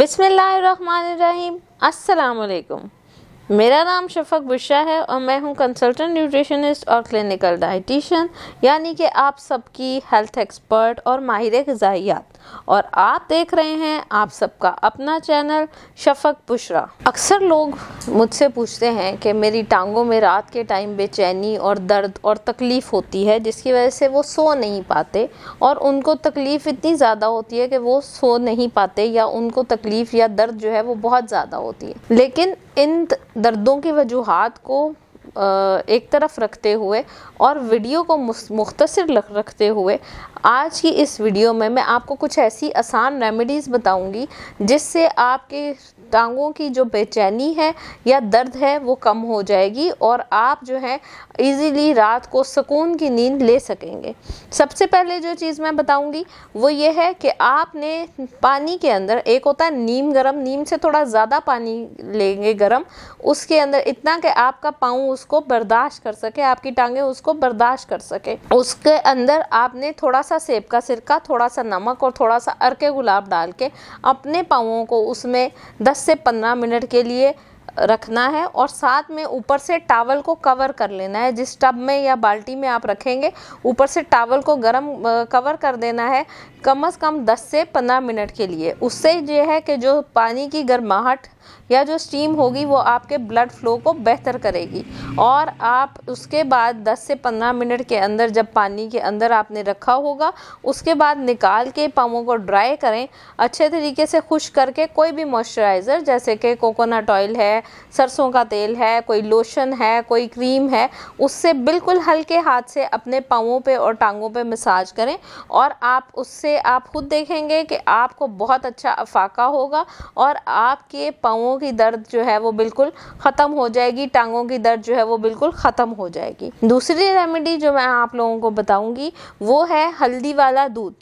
बिसमीम वालेकुम मेरा नाम शफक बुशा है और मैं हूं कंसल्टेंट न्यूट्रिशनिस्ट और क्लिनिकल डाइटिशियन यानी कि आप सबकी हेल्थ एक्सपर्ट और माहिर गजाइयात और आप देख रहे हैं आप सबका अपना चैनल शफक बुशरा अक्सर लोग मुझसे पूछते हैं कि मेरी टांगों में रात के टाइम बेचैनी और दर्द और तकलीफ़ होती है जिसकी वजह से वो सो नहीं पाते और उनको तकलीफ़ इतनी ज़्यादा होती है कि वो सो नहीं पाते या उनको तकलीफ़ या दर्द जो है वो बहुत ज़्यादा होती है लेकिन इन दर्दों की वजूहत को एक तरफ रखते हुए और वीडियो को मुख्तर रखते हुए आज की इस वीडियो में मैं आपको कुछ ऐसी आसान रेमेडीज़ बताऊंगी जिससे आपके टांगों की जो बेचैनी है या दर्द है वो कम हो जाएगी और आप जो है इजीली रात को सुकून की नींद ले सकेंगे सबसे पहले जो चीज़ मैं बताऊंगी वो ये है कि आपने पानी के अंदर एक होता है नीम गरम नीम से थोड़ा ज़्यादा पानी लेंगे गरम उसके अंदर इतना कि आपका पाँव उसको बर्दाश्त कर सके आपकी टांगे उसको बर्दाश्त कर सके उसके अंदर आपने थोड़ा सा सेब का सिरका थोड़ा सा नमक और थोड़ा सा अरके गुलाब डाल के अपने पाँवों को उसमें दस से पंद्रह मिनट के लिए रखना है और साथ में ऊपर से टावल को कवर कर लेना है जिस टब में या बाल्टी में आप रखेंगे ऊपर से टावल को गर्म कवर कर देना है कम से कम 10 से 15 मिनट के लिए उससे यह है कि जो पानी की गर्माहट या जो स्टीम होगी वो आपके ब्लड फ्लो को बेहतर करेगी और आप उसके बाद 10 से 15 मिनट के अंदर जब पानी के अंदर आपने रखा होगा उसके बाद निकाल के पामों को ड्राई करें अच्छे तरीके से खुश करके कोई भी मॉइस्चराइज़र जैसे कि कोकोनट ऑयल है सरसों का तेल है कोई लोशन है कोई क्रीम है उससे बिल्कुल हल्के हाथ से अपने पाँवों पे और टांगों पे मसाज करें और आप उससे आप खुद देखेंगे कि आपको बहुत अच्छा अफाका होगा और आपके पाँव पाओं की दर्द जो है वो बिल्कुल ख़त्म हो जाएगी टांगों की दर्द जो है वो बिल्कुल ख़त्म हो जाएगी दूसरी रेमेडी जो मैं आप लोगों को बताऊंगी वो है हल्दी वाला दूध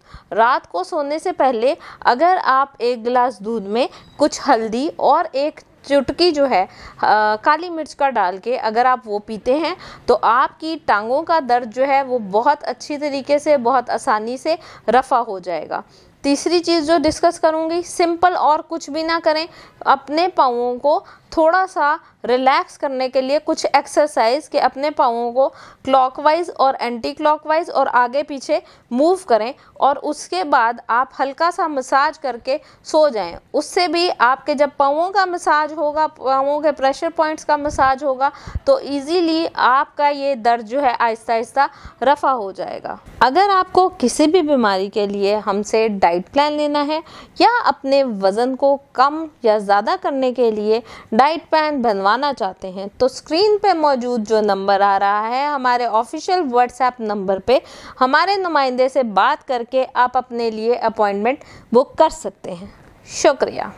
रात को सोने से पहले अगर आप एक गिलास दूध में कुछ हल्दी और एक चुटकी जो है आ, काली मिर्च का डाल के अगर आप वो पीते हैं तो आपकी टांगों का दर्द जो है वो बहुत अच्छी तरीके से बहुत आसानी से रफ़ा हो जाएगा तीसरी चीज़ जो डिस्कस करूँगी सिंपल और कुछ भी ना करें अपने पाओं को थोड़ा सा रिलैक्स करने के लिए कुछ एक्सरसाइज के अपने पाँवों को क्लॉकवाइज और एंटी क्लॉकवाइज और आगे पीछे मूव करें और उसके बाद आप हल्का सा मसाज करके सो जाएं उससे भी आपके जब पाँवों का मसाज होगा पाँवों के प्रेशर पॉइंट्स का मसाज होगा तो ईजीली आपका ये दर्द जो है आहिस्ता आहिस्ता रफ़ा हो जाएगा अगर आपको किसी भी बीमारी के लिए हमसे डाइट प्लान लेना है या अपने वज़न को कम या ज़्यादा करने के लिए डाइट प्लान बनवाना चाहते हैं तो स्क्रीन पे मौजूद जो नंबर आ रहा है हमारे ऑफिशियल व्हाट्सएप नंबर पे हमारे नुमाइंदे से बात करके आप अपने लिए अपॉइंटमेंट बुक कर सकते हैं शुक्रिया